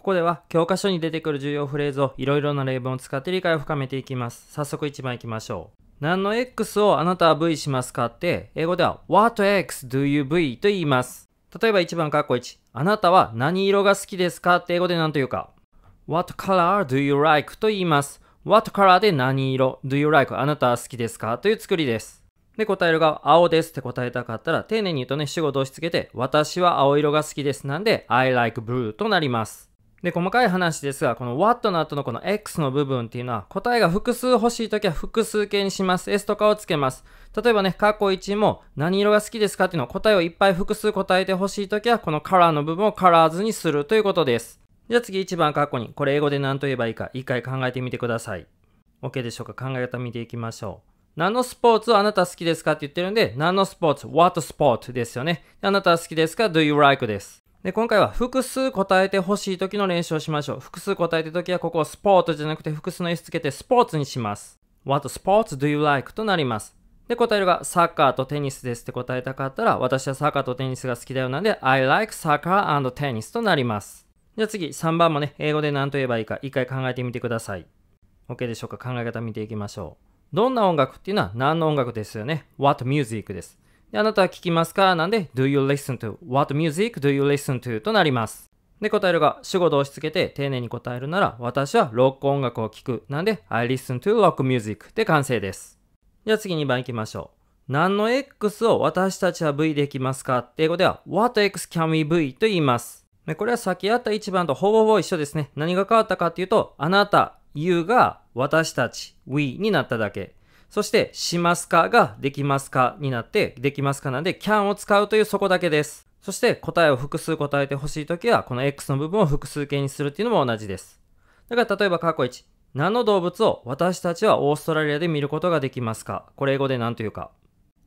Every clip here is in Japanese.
ここでは教科書に出てくる重要フレーズをいろいろな例文を使って理解を深めていきます。早速1番いきましょう。何の X をあなたは V しますかって、英語では What X do you V と言います。例えば1番括弧コ1。あなたは何色が好きですかって英語で何と言うか。What color do you like? と言います。What color で何色 ?Do you like? あなたは好きですかという作りです。で、答えるが青ですって答えたかったら、丁寧に言うとね、主語動詞つけて、私は青色が好きですなんで、I like blue となります。で、細かい話ですが、この what の後のこの x の部分っていうのは、答えが複数欲しいときは複数形にします。s とかをつけます。例えばね、過去1も何色が好きですかっていうのを答えをいっぱい複数答えて欲しいときは、このカラーの部分をカラーズにするということです。じゃあ次1番過去に、これ英語で何と言えばいいか、一回考えてみてください。OK でしょうか考え方見ていきましょう。何のスポーツをあなた好きですかって言ってるんで、何のスポーツ ?what sport ですよね。あなた好きですか ?do you like です。で、今回は複数答えてほしい時の練習をしましょう。複数答えてる時はここをスポーツじゃなくて複数の S つけてスポーツにします。What sports do you like? となります。で、答えるがサッカーとテニスですって答えたかったら私はサッカーとテニスが好きだよなんで I like soccer and tennis となります。じゃあ次3番もね、英語で何と言えばいいか一回考えてみてください。OK でしょうか考え方見ていきましょう。どんな音楽っていうのは何の音楽ですよね ?What music です。で、あなたは聞きますかなんで、do you listen to? What music do you listen to? となります。で、答えるが、主語動詞つけて丁寧に答えるなら、私はロック音楽を聴く。なんで、I listen to rock music で完成です。じゃあ次2番行きましょう。何の X を私たちは V できますかって英語では、What X can we V と言います。でこれは先あった1番とほぼほぼ一緒ですね。何が変わったかっていうと、あなた、You が私たち、We になっただけ。そして、しますかができますかになって、できますかなんで、can を使うというそこだけです。そして、答えを複数答えてほしいときは、この x の部分を複数形にするっていうのも同じです。だから、例えば過去1、何の動物を私たちはオーストラリアで見ることができますかこれ英語で何というか。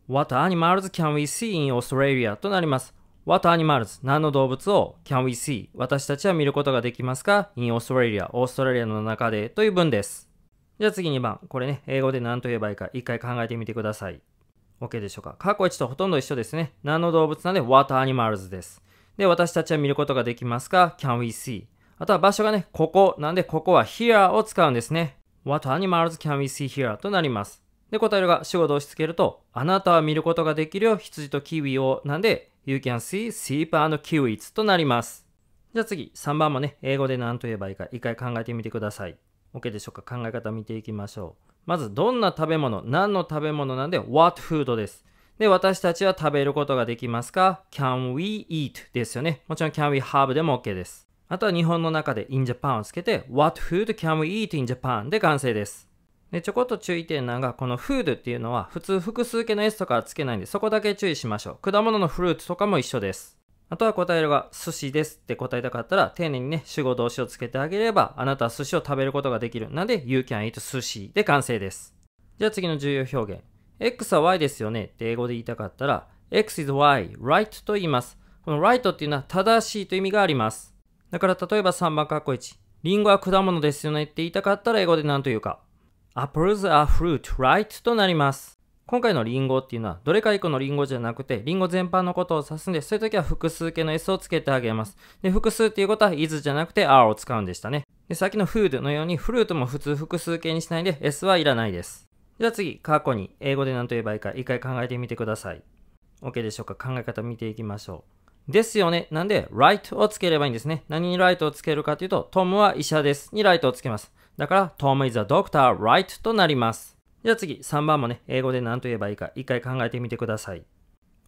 What animals can we see in Australia? となります。What animals? 何の動物を can we see? 私たちは見ることができますか in Australia? オーストラリアの中でという文です。じゃあ次2番。これね、英語で何と言えばいいか、一回考えてみてください。OK でしょうか。過去1とほとんど一緒ですね。何の動物なんで、what animals です。で、私たちは見ることができますか ?can we see? あとは場所がね、ここ。なんで、ここは here を使うんですね。what animals can we see here? となります。で、答えるが主語動詞つけると、あなたは見ることができるよ、羊とキウイを。なんで、you can see sheep and kiwis となります。じゃあ次、3番もね、英語で何と言えばいいか、一回考えてみてください。OK でしょうか考え方見ていきましょう。まず、どんな食べ物、何の食べ物なんで、what food です。で、私たちは食べることができますか ?can we eat ですよね。もちろん can we have でも OK です。あとは日本の中で in Japan をつけて what food can we eat in Japan で完成です。で、ちょこっと注意点なのが、この food っていうのは普通複数形の s とかはつけないんで、そこだけ注意しましょう。果物のフルーツとかも一緒です。あとは答えるが寿司ですって答えたかったら、丁寧にね、主語動詞をつけてあげれば、あなたは寿司を食べることができる。なんで、you can eat sushi で完成です。じゃあ次の重要表現。x は y ですよねって英語で言いたかったら、x is y, right と言います。この right っていうのは正しいという意味があります。だから例えば3番かっこ1。リンゴは果物ですよねって言いたかったら英語で何と言うか。apples are fruit, right となります。今回のリンゴっていうのは、どれか一個のリンゴじゃなくて、リンゴ全般のことを指すんでそういう時は複数形の S をつけてあげます。で、複数っていうことは is じゃなくて are を使うんでしたね。で、さっきの food のように、フルートも普通複数形にしないで、S はいらないです。じゃあ次、過去に英語で何と言えばいいか、一回考えてみてください。OK でしょうか考え方見ていきましょう。ですよね。なんで、right をつければいいんですね。何に right をつけるかというと、トムは医者です。に right をつけます。だから、トム is a doctor, right となります。じゃあ次、3番もね、英語で何と言えばいいか、一回考えてみてください。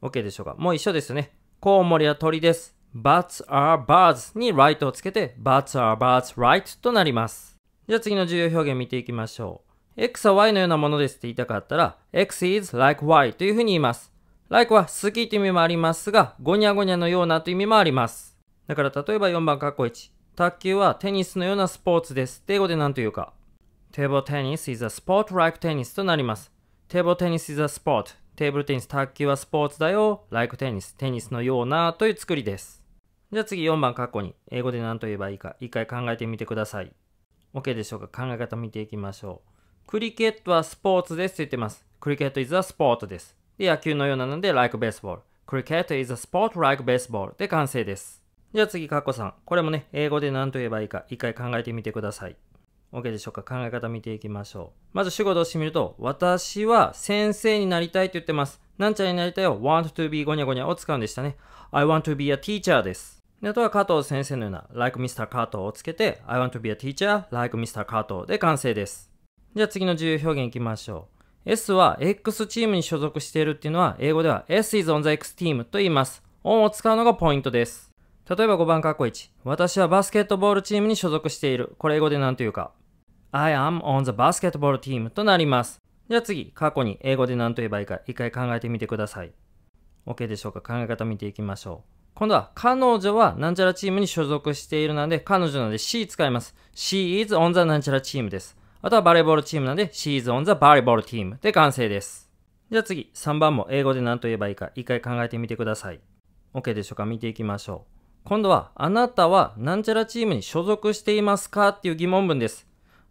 OK でしょうかもう一緒ですね。コウモリは鳥です。bats are birds に right をつけて、bats are birds right となります。じゃあ次の重要表現見ていきましょう。x は y のようなものですって言いたかったら、x is like y というふうに言います。like は好きという意味もありますが、ゴニャゴニャのようなという意味もあります。だから例えば4番括弧1。卓球はテニスのようなスポーツです。って英語で何と言うか。テーブルテニス i s a sport like tennis となります。テーブルテニス i s a sport テーブルテニス、卓球はスポーツだよ、like テニス、テニスのようなという作りです。じゃあ次4番過去に、英語で何と言えばいいか、一回考えてみてください。OK でしょうか考え方見ていきましょう。クリケットはスポーツですと言ってます。クリケット is a sport です。で、野球のようなので、like baseball。クリケット is a sport like baseball で完成です。じゃあ次、コさん。これもね、英語で何と言えばいいか、一回考えてみてください。OK でしょうか考え方見ていきましょう。まず主語動詞見ると、私は先生になりたいと言ってます。なんちゃになりたいを want to be ごにゃごにゃを使うんでしたね。I want to be a teacher です。であとは加藤先生のような like Mr. 加藤をつけて I want to be a teacher like Mr. 加藤で完成です。じゃあ次の重要表現いきましょう。S は X チームに所属しているっていうのは英語では S is on the X team と言います。on を使うのがポイントです。例えば5番ッコ1。私はバスケットボールチームに所属している。これ英語で何というか。I am on the basketball team となります。じゃあ次、過去に英語で何と言えばいいか一回考えてみてください。OK でしょうか考え方見ていきましょう。今度は彼女はなんちゃらチームに所属しているので、彼女なので she 使います。she is on the なんちゃらチームです。あとはバレーボールチームなので she is on the volleyball team で完成です。じゃあ次、3番も英語で何と言えばいいか一回考えてみてください。OK でしょうか見ていきましょう。今度は、あなたはなんちゃらチームに所属していますかっていう疑問文です。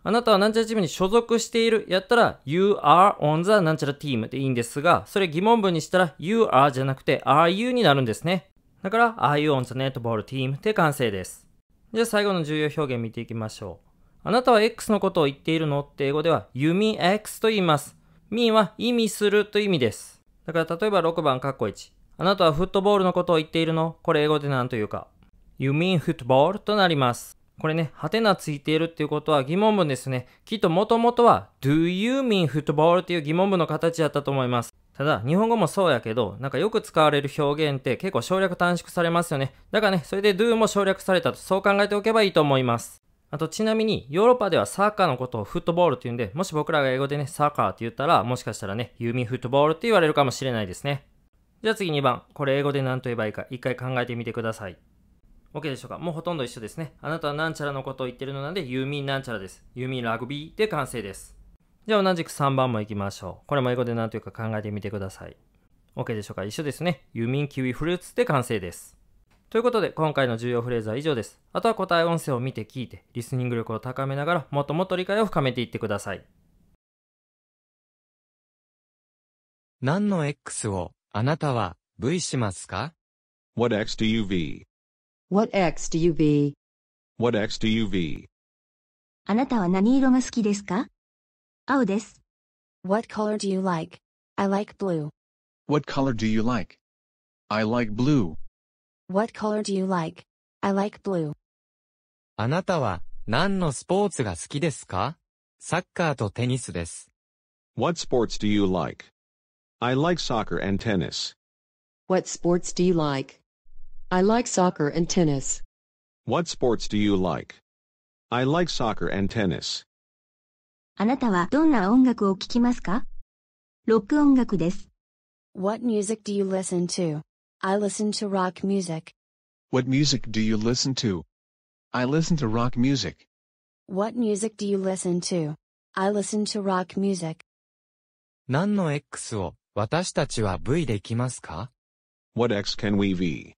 あなたはなんちゃらチームに所属しているやったら You are on the なんちゃら team でいいんですが、それ疑問文にしたら You are じゃなくて Are you になるんですね。だから Are you on the netball team って完成です。じゃあ最後の重要表現見ていきましょう。あなたは X のことを言っているのって英語では You mean X と言います。mean は意味するという意味です。だから例えば6番カッコ1。あなたはフットボールのことを言っているのこれ英語で何というか。You mean football となります。これね、ハテナついているっていうことは疑問文ですね。きっともともとは Do you mean football? っていう疑問文の形だったと思います。ただ、日本語もそうやけど、なんかよく使われる表現って結構省略短縮されますよね。だからね、それで do も省略されたと、そう考えておけばいいと思います。あと、ちなみに、ヨーロッパではサッカーのことをフットボールって言うんで、もし僕らが英語でね、サッカーって言ったら、もしかしたらね、ユーミンフットボールって言われるかもしれないですね。じゃあ次2番。これ英語で何と言えばいいか、一回考えてみてください。OK でしょうかもうほとんど一緒ですね。あなたはなんちゃらのことを言ってるのなんで、ユーミンなんちゃらです。ユーミンラグビーで完成です。じゃあ同じく3番も行きましょう。これも英語で何というか考えてみてください。OK でしょうか一緒ですね。ユーミンキウイフルーツで完成です。ということで、今回の重要フレーズは以上です。あとは答え音声を見て聞いて、リスニング力を高めながら、もっともっと理解を深めていってください。何の X をあなたは V しますか ?What X do you V? What X do you be? What X do you be? あなたは何色が好きですか青です。What color do you like? I like blue. What color do you like? I like blue. What color do you like? I like blue. あなたは何のスポーツが好きですかサッカーとテニスです。What sports do you like? I like soccer and tennis. What sports do you like? I like soccer and tennis. What sports do you like? I like soccer and tennis. あなたはどんな音楽を聴きますかロック音楽です。What music do you listen to? I listen to rock music. What music do you listen to? I listen to rock music. What music do you listen to? I listen to rock music. 何の X を私たちは V できますか What X can we V?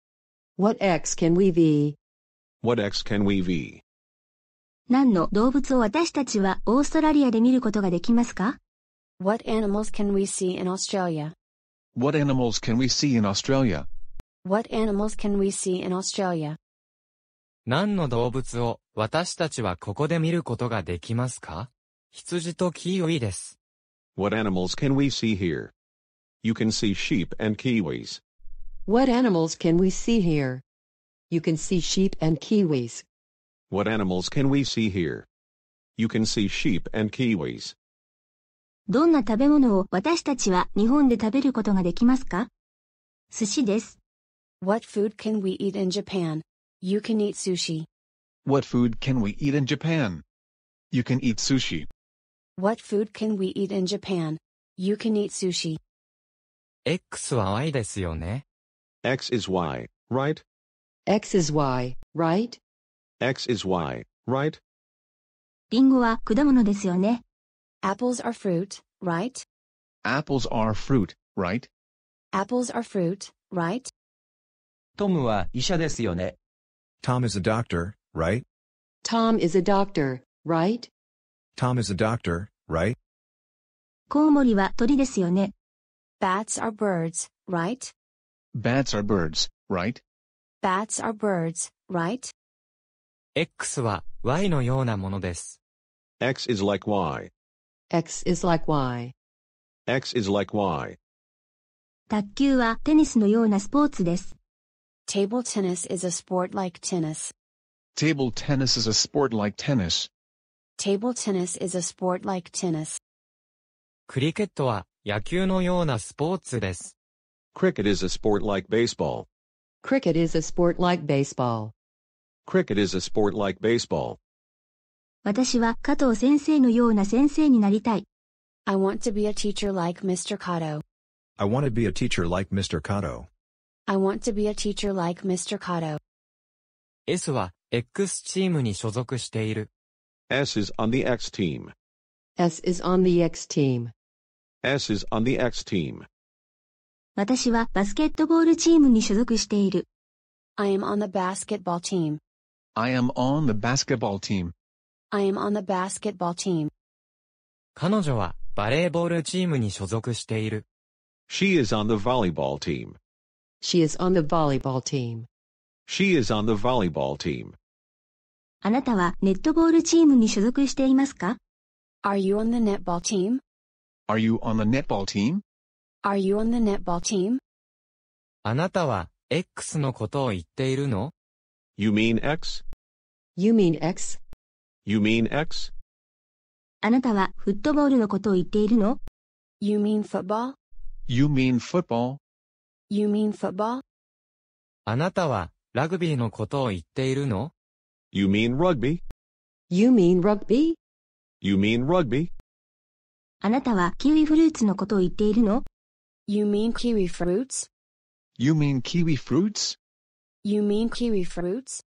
What X can we be? What X can we be? 何の動物を私たちはオーストラリアで見ることができますか What animals can we see in Australia? What animals can we see in Australia? What animals can we see in Australia? 何の動物を私たちはここで見ることができますか羊とキウイです。What animals can we see here? You can see sheep and kiwis. What animals can we see here? You can see sheep and kiwis. What animals can we see here? You can see sheep and kiwis. どんな食べ物を私たちは日本で食べることができますか寿司です。What food can we eat in Japan? You can eat sushi. What food can we eat in Japan? You can eat sushi. What food can we eat in Japan? You can eat sushi. X は Y ですよね。X is Y, right? X is Y, right? X is Y, right? リンゴは果物ですよね。Apples are fruit, right? Apples are fruit, right? Apples are fruit, right? Tom is a doctor, right? Tom is a doctor, right? Tom is a doctor, right? コウモリは鳥ですよね。Bats are birds, right? Bats are birds, right? Bats are birds, right? X は Y のようなものです。X is like Y. X is like Y. X is like Y. 卓球はテニスのようなスポーツです。Table tennis is a sport like tennis. Table tennis is a sport like tennis. Table tennis is a sport like tennis. クリケットは野球のようなスポーツです。Cricket is a sport like baseball. Cricket is a sport like baseball. Cricket is a sport like baseball. I want to be a teacher like Mr. Kato. I want to be a teacher like Mr. Kato. I want to be a teacher like Mr. Kato. S は X チームに所属している。S is on the X team. S is on the X team. S is on the X team. 私はバスケットボールチームに所属している。I am on the basketball team. I am on the basketball team. I am on the basketball team. 彼女はバレーボールチームに所属している。She is on the volleyball team. She is on the volleyball team. She is on the volleyball team. あなたはネットボールチームに所属していますか ?Are you on the netball team? Are you on the netball team? Are you on the netball team? あなたは X のことを言っているの ?You mean X?You mean X?You mean X? あなたはフットボールのことを言っているの ?You mean football?You mean football?You mean football? あなたはラグビーのことを言っているの ?You mean rugby?You mean rugby?You mean rugby? あなたはキウイフルーツのことを言っているの You mean kiwi fruits? You mean kiwi fruits? You mean kiwi fruits?